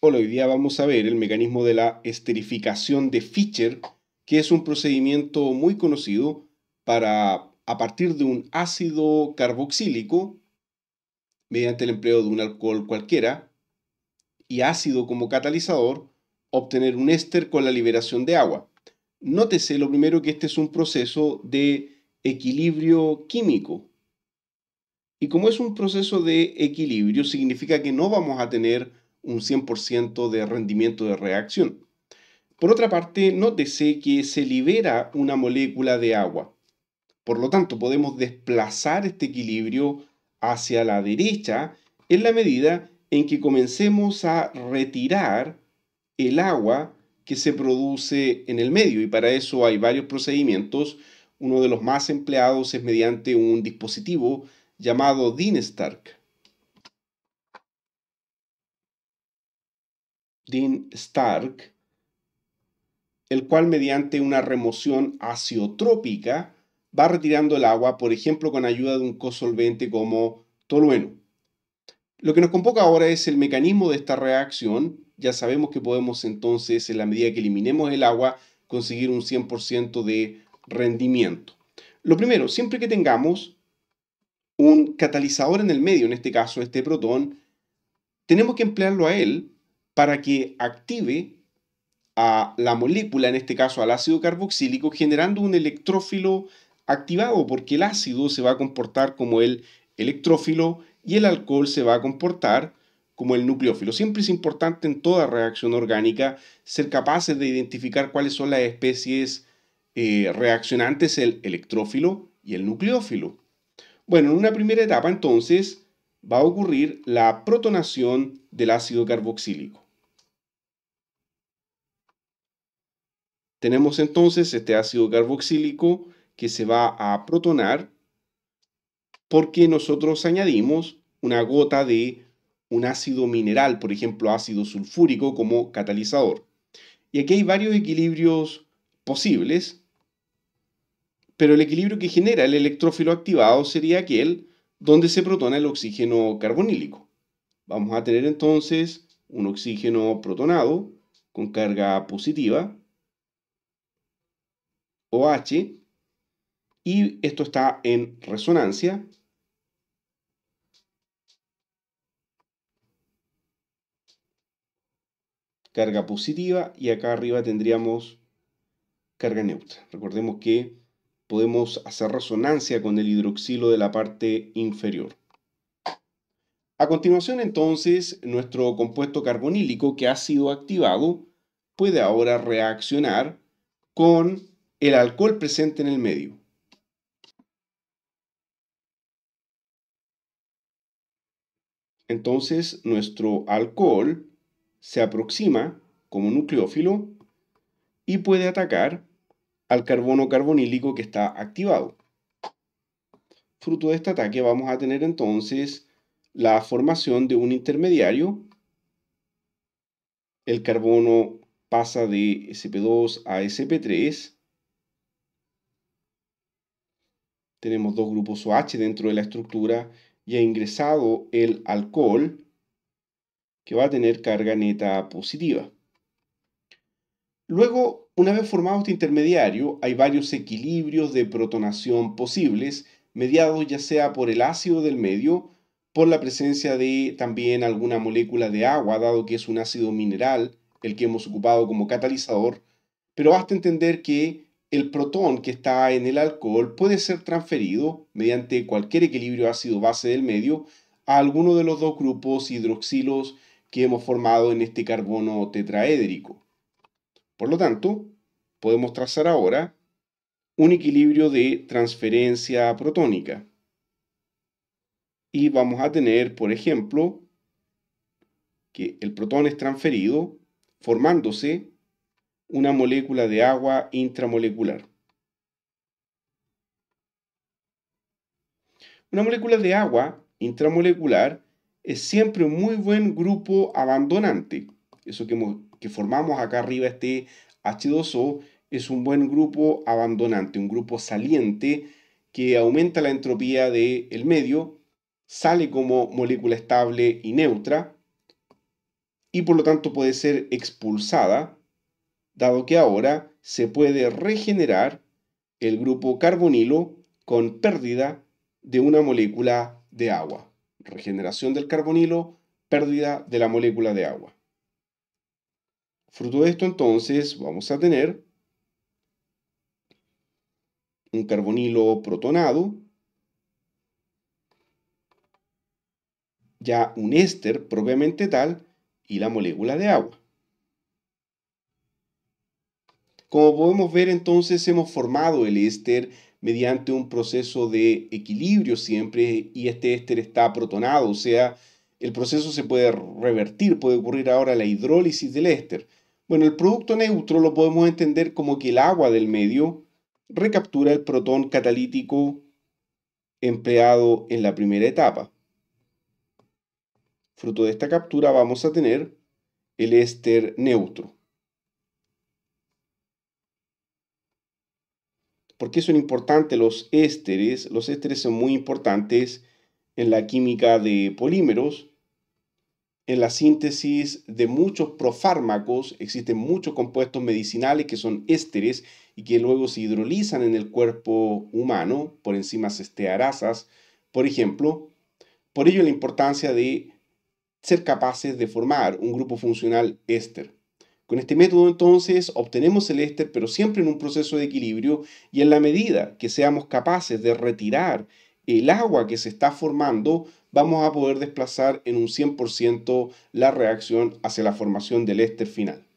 Hola, hoy día vamos a ver el mecanismo de la esterificación de Fischer, que es un procedimiento muy conocido para, a partir de un ácido carboxílico, mediante el empleo de un alcohol cualquiera, y ácido como catalizador, obtener un éster con la liberación de agua. Nótese lo primero que este es un proceso de equilibrio químico. Y como es un proceso de equilibrio, significa que no vamos a tener un 100% de rendimiento de reacción. Por otra parte, nótese que se libera una molécula de agua. Por lo tanto, podemos desplazar este equilibrio hacia la derecha en la medida en que comencemos a retirar el agua que se produce en el medio. Y para eso hay varios procedimientos. Uno de los más empleados es mediante un dispositivo llamado Dean Dean Stark, el cual mediante una remoción asiotrópica va retirando el agua, por ejemplo, con ayuda de un cosolvente como tolueno. Lo que nos convoca ahora es el mecanismo de esta reacción. Ya sabemos que podemos entonces, en la medida que eliminemos el agua, conseguir un 100% de rendimiento. Lo primero, siempre que tengamos un catalizador en el medio, en este caso este protón, tenemos que emplearlo a él para que active a la molécula, en este caso al ácido carboxílico, generando un electrófilo activado, porque el ácido se va a comportar como el electrófilo y el alcohol se va a comportar como el nucleófilo. Siempre es importante en toda reacción orgánica ser capaces de identificar cuáles son las especies eh, reaccionantes, el electrófilo y el nucleófilo. Bueno, en una primera etapa entonces va a ocurrir la protonación del ácido carboxílico. Tenemos entonces este ácido carboxílico que se va a protonar porque nosotros añadimos una gota de un ácido mineral, por ejemplo ácido sulfúrico, como catalizador. Y aquí hay varios equilibrios posibles, pero el equilibrio que genera el electrófilo activado sería aquel donde se protona el oxígeno carbonílico. Vamos a tener entonces un oxígeno protonado con carga positiva OH, y esto está en resonancia. Carga positiva y acá arriba tendríamos carga neutra. Recordemos que podemos hacer resonancia con el hidroxilo de la parte inferior. A continuación entonces, nuestro compuesto carbonílico que ha sido activado puede ahora reaccionar con el alcohol presente en el medio. Entonces nuestro alcohol se aproxima como nucleófilo y puede atacar al carbono carbonílico que está activado. Fruto de este ataque vamos a tener entonces la formación de un intermediario. El carbono pasa de SP2 a SP3 tenemos dos grupos OH dentro de la estructura y ha ingresado el alcohol que va a tener carga neta positiva. Luego, una vez formado este intermediario, hay varios equilibrios de protonación posibles, mediados ya sea por el ácido del medio, por la presencia de también alguna molécula de agua, dado que es un ácido mineral, el que hemos ocupado como catalizador, pero basta entender que el protón que está en el alcohol puede ser transferido mediante cualquier equilibrio ácido-base del medio a alguno de los dos grupos hidroxilos que hemos formado en este carbono tetraédrico. Por lo tanto, podemos trazar ahora un equilibrio de transferencia protónica. Y vamos a tener, por ejemplo, que el protón es transferido formándose una molécula de agua intramolecular. Una molécula de agua intramolecular es siempre un muy buen grupo abandonante. Eso que, formamos acá arriba, este H2O, es un buen grupo abandonante, un grupo saliente que aumenta la entropía del el medio, sale como molécula estable y neutra, y por lo tanto puede ser expulsada dado que ahora se puede regenerar el grupo carbonilo con pérdida de una molécula de agua. Regeneración del carbonilo, pérdida de la molécula de agua. Fruto de esto entonces vamos a tener un carbonilo protonado, ya un éster propiamente tal y la molécula de agua. Como podemos ver entonces hemos formado el éster mediante un proceso de equilibrio siempre y este éster está protonado, o sea, el proceso se puede revertir, puede ocurrir ahora la hidrólisis del éster. Bueno, el producto neutro lo podemos entender como que el agua del medio recaptura el protón catalítico empleado en la primera etapa. Fruto de esta captura vamos a tener el éster neutro. ¿Por qué son importantes los ésteres? Los ésteres son muy importantes en la química de polímeros, en la síntesis de muchos profármacos, existen muchos compuestos medicinales que son ésteres y que luego se hidrolizan en el cuerpo humano por enzimas estearasas, por ejemplo. Por ello la importancia de ser capaces de formar un grupo funcional éster. Con este método entonces obtenemos el éster, pero siempre en un proceso de equilibrio y en la medida que seamos capaces de retirar el agua que se está formando, vamos a poder desplazar en un 100% la reacción hacia la formación del éster final.